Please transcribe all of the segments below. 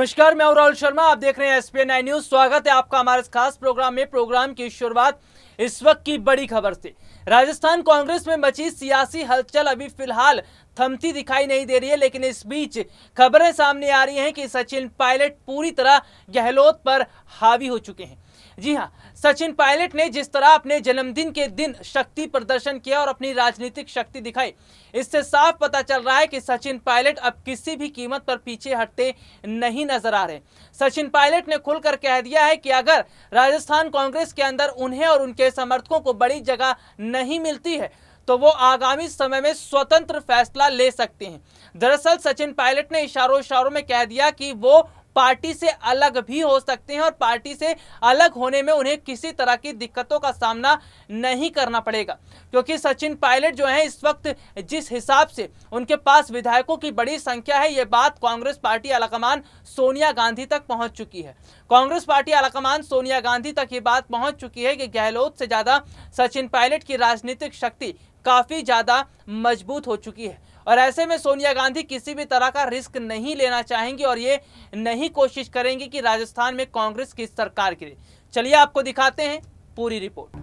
नमस्कार मैं राहुल शर्मा आप देख रहे हैं एसपीएन नाइन न्यूज स्वागत है आपका हमारे खास प्रोग्राम में प्रोग्राम की शुरुआत इस वक्त की बड़ी खबर से राजस्थान कांग्रेस में मची सियासी हलचल अभी फिलहाल थमती दिखाई नहीं दे रही है लेकिन इस बीच खबरें सामने आ रही हैं कि सचिन पायलट पूरी तरह गहलोत पर हावी हो चुके हैं जी हाँ सचिन पायलट ने जिस तरह अपने जन्मदिन के दिन शक्ति प्रदर्शन किया और अपनी राजनीतिक शक्ति दिखाई इससे साफ पता चल रहा है कि सचिन पायलट अब किसी भी कीमत पर पीछे हटते नहीं नजर आ रहे सचिन पायलट ने खुलकर कह दिया है कि अगर राजस्थान कांग्रेस के अंदर उन्हें और उनके समर्थकों को बड़ी जगह नहीं मिलती है तो वो आगामी समय में स्वतंत्र फैसला ले सकते हैं दरअसल सचिन पायलट ने इशारों इशारों में कह दिया कि वो पार्टी से अलग भी हो सकते हैं और पार्टी से अलग होने में उन्हें किसी तरह की दिक्कतों का सामना नहीं करना पड़ेगा क्योंकि सचिन पायलट जो है इस वक्त जिस हिसाब से उनके पास विधायकों की बड़ी संख्या है ये बात कांग्रेस पार्टी आलाकमान सोनिया गांधी तक पहुंच चुकी है कांग्रेस पार्टी आलाकमान सोनिया गांधी तक ये बात पहुंच चुकी है कि गहलोत से ज़्यादा सचिन पायलट की राजनीतिक शक्ति काफ़ी ज़्यादा मजबूत हो चुकी है और ऐसे में सोनिया गांधी किसी भी तरह का रिस्क नहीं लेना चाहेंगी और ये नहीं कोशिश करेंगी कि राजस्थान में कांग्रेस की सरकार गिरे चलिए आपको दिखाते हैं पूरी रिपोर्ट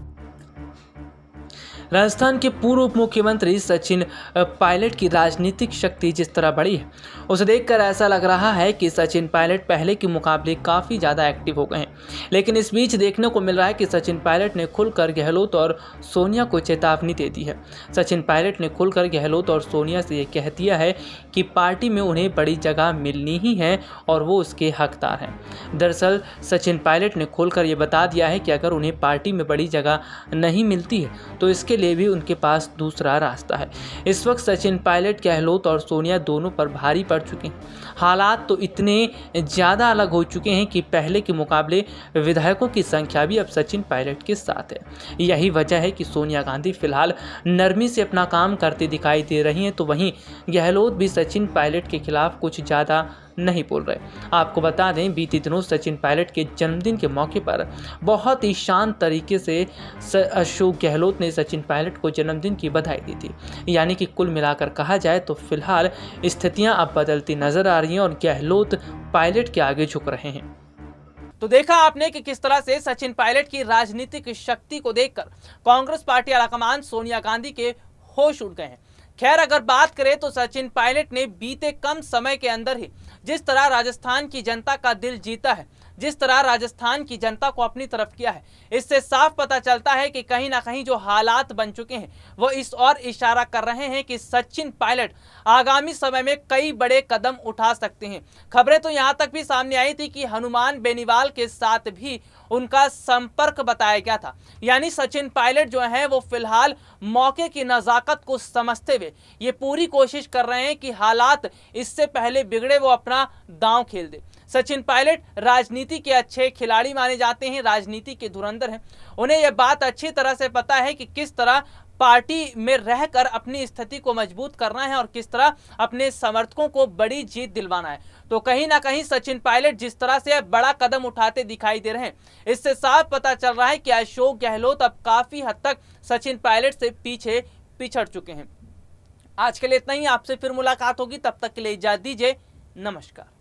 राजस्थान के पूर्व उप मुख्यमंत्री सचिन पायलट की राजनीतिक शक्ति जिस तरह बढ़ी है उसे देखकर ऐसा लग रहा है कि सचिन पायलट पहले के मुकाबले काफ़ी ज़्यादा एक्टिव हो गए हैं लेकिन इस बीच देखने को मिल रहा है कि सचिन पायलट ने खुलकर गहलोत और सोनिया को चेतावनी दे दी है सचिन पायलट ने खुलकर गहलोत और सोनिया से ये कह दिया है कि पार्टी में उन्हें बड़ी जगह मिलनी ही है और वो उसके हकदार हैं दरअसल सचिन पायलट ने खुलकर ये बता दिया है कि अगर उन्हें पार्टी में बड़ी जगह नहीं मिलती है तो इसके लिए भी उनके पास दूसरा रास्ता है इस वक्त सचिन पायलट गहलोत और सोनिया दोनों पर भारी पड़ चुके हैं हालात तो इतने ज़्यादा अलग हो चुके हैं कि पहले के मुकाबले विधायकों की संख्या भी अब सचिन पायलट के साथ है यही वजह है कि सोनिया गांधी फिलहाल नरमी से अपना काम करती दिखाई दे रही हैं तो वहीं गहलोत भी सचिन पायलट के खिलाफ कुछ ज़्यादा नहीं बोल रहे आपको बता दें बीते दिनों सचिन पायलट के जन्मदिन के मौके पर बहुत ही शांत तरीके से अशोक गहलोत ने सचिन पायलट को जन्मदिन की बधाई दी थी यानी कि कुल मिलाकर कहा जाए तो फिलहाल स्थितियां अब बदलती नजर आ रही हैं और गहलोत पायलट के आगे झुक रहे हैं तो देखा आपने कि किस तरह से सचिन पायलट की राजनीतिक शक्ति को देखकर कांग्रेस पार्टी आलाकमान सोनिया गांधी के होश उड़ गए हैं खैर अगर बात करें तो सचिन पायलट ने बीते कम समय के अंदर ही जिस तरह राजस्थान की जनता का दिल जीता है जिस तरह राजस्थान की जनता को अपनी तरफ किया है इससे साफ पता चलता है कि कहीं ना कहीं जो हालात बन चुके हैं वो इस और इशारा कर रहे हैं कि सचिन पायलट आगामी समय में कई बड़े कदम उठा सकते हैं खबरें तो यहाँ तक भी सामने आई थी कि हनुमान बेनीवाल के साथ भी उनका संपर्क बताया गया था यानी सचिन पायलट जो हैं वो फिलहाल मौके की नज़ाकत को समझते हुए ये पूरी कोशिश कर रहे हैं कि हालात इससे पहले बिगड़े वो अपना दांव खेल दे सचिन पायलट राजनीति के अच्छे खिलाड़ी माने जाते हैं राजनीति के धुरंधर हैं उन्हें यह बात अच्छी तरह से पता है कि किस तरह पार्टी में रहकर अपनी स्थिति को मजबूत करना है और किस तरह अपने समर्थकों को बड़ी जीत दिलवाना है तो कहीं ना कहीं सचिन पायलट जिस तरह से बड़ा कदम उठाते दिखाई दे रहे हैं इससे साफ पता चल रहा है कि अशोक गहलोत अब काफी हद तक सचिन पायलट से पीछे पिछड़ चुके हैं आज के लिए इतना ही आपसे फिर मुलाकात होगी तब तक के लिए इजाजत दीजिए नमस्कार